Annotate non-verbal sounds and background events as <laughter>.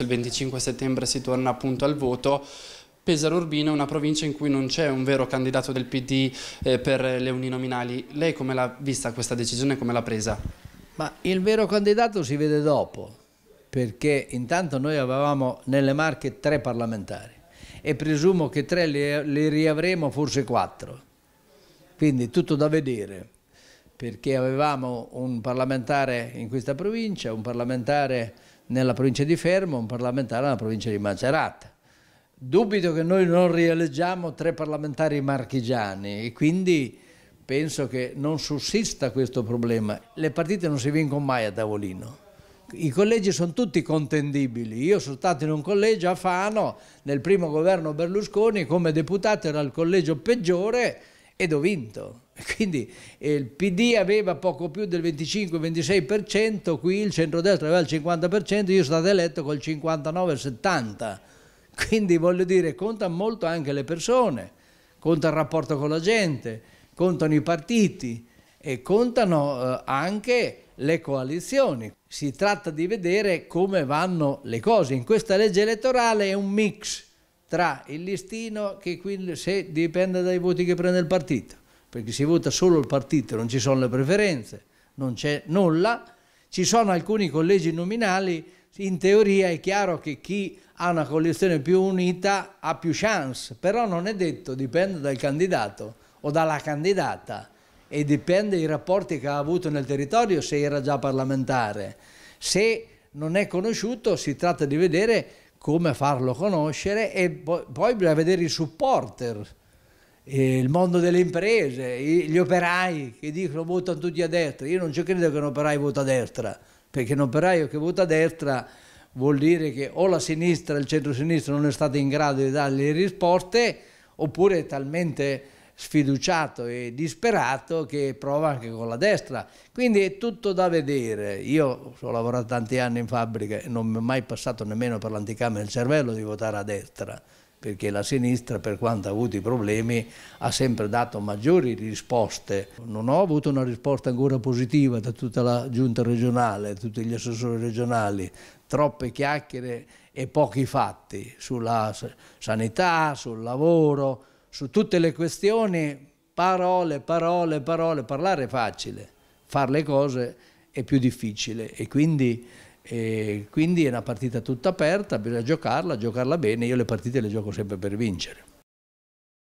Il 25 settembre si torna appunto al voto. Pesaro Urbino è una provincia in cui non c'è un vero candidato del PD eh, per le uninominali. Lei come l'ha vista questa decisione, come l'ha presa? Ma il vero candidato si vede dopo, perché intanto noi avevamo nelle Marche tre parlamentari e presumo che tre li, li riavremo forse quattro. Quindi tutto da vedere, perché avevamo un parlamentare in questa provincia, un parlamentare nella provincia di Fermo, un parlamentare nella provincia di Macerata. Dubito che noi non rieleggiamo tre parlamentari marchigiani e quindi penso che non sussista questo problema. Le partite non si vincono mai a tavolino. I collegi sono tutti contendibili. Io sono stato in un collegio a Fano, nel primo governo Berlusconi, come deputato era il collegio peggiore ed ho vinto. <laughs> Quindi eh, il PD aveva poco più del 25-26%, qui il centrodestra aveva il 50%, io sono stato eletto col 59-70%. Quindi voglio dire, contano molto anche le persone, conta il rapporto con la gente, contano i partiti e contano eh, anche le coalizioni. Si tratta di vedere come vanno le cose. In questa legge elettorale è un mix tra il listino che quindi se dipende dai voti che prende il partito perché si vota solo il partito, non ci sono le preferenze, non c'è nulla, ci sono alcuni collegi nominali, in teoria è chiaro che chi ha una collezione più unita ha più chance, però non è detto, dipende dal candidato o dalla candidata e dipende dai rapporti che ha avuto nel territorio se era già parlamentare. Se non è conosciuto si tratta di vedere come farlo conoscere e poi, poi bisogna vedere i supporter il mondo delle imprese, gli operai che dicono votano tutti a destra. Io non ci credo che un operaio vota a destra, perché un operaio che vota a destra vuol dire che o la sinistra il centro-sinistra non è stato in grado di dare le risposte, oppure è talmente sfiduciato e disperato che prova anche con la destra. Quindi è tutto da vedere. Io ho lavorato tanti anni in fabbrica e non mi è mai passato nemmeno per l'anticamera del cervello di votare a destra perché la sinistra per quanto ha avuto i problemi ha sempre dato maggiori risposte. Non ho avuto una risposta ancora positiva da tutta la giunta regionale, da tutti gli assessori regionali, troppe chiacchiere e pochi fatti sulla sanità, sul lavoro, su tutte le questioni, parole, parole, parole, parlare è facile, fare le cose è più difficile e quindi e quindi è una partita tutta aperta, bisogna giocarla, giocarla bene, io le partite le gioco sempre per vincere.